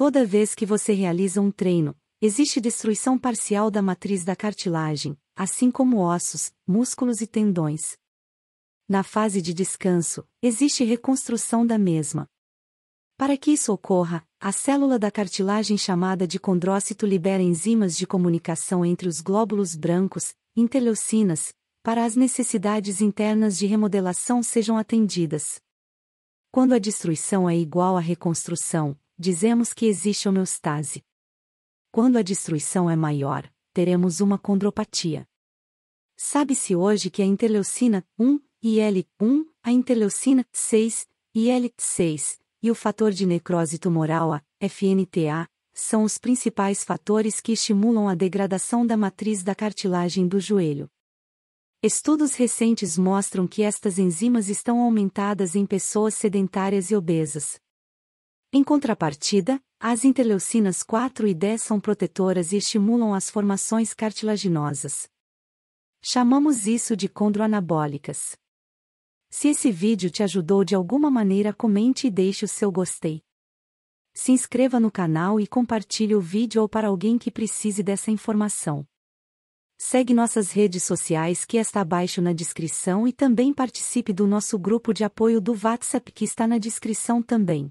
Toda vez que você realiza um treino, existe destruição parcial da matriz da cartilagem, assim como ossos, músculos e tendões. Na fase de descanso, existe reconstrução da mesma. Para que isso ocorra, a célula da cartilagem chamada de condrócito libera enzimas de comunicação entre os glóbulos brancos, interleucinas, para as necessidades internas de remodelação sejam atendidas. Quando a destruição é igual à reconstrução, dizemos que existe homeostase. Quando a destruição é maior, teremos uma condropatia. Sabe-se hoje que a interleucina 1 il 1 a interleucina 6 il 6 e o fator de necrose tumoral A, FNTA, são os principais fatores que estimulam a degradação da matriz da cartilagem do joelho. Estudos recentes mostram que estas enzimas estão aumentadas em pessoas sedentárias e obesas. Em contrapartida, as interleucinas 4 e 10 são protetoras e estimulam as formações cartilaginosas. Chamamos isso de condroanabólicas. Se esse vídeo te ajudou de alguma maneira, comente e deixe o seu gostei. Se inscreva no canal e compartilhe o vídeo ou para alguém que precise dessa informação. Segue nossas redes sociais que está abaixo na descrição e também participe do nosso grupo de apoio do WhatsApp que está na descrição também.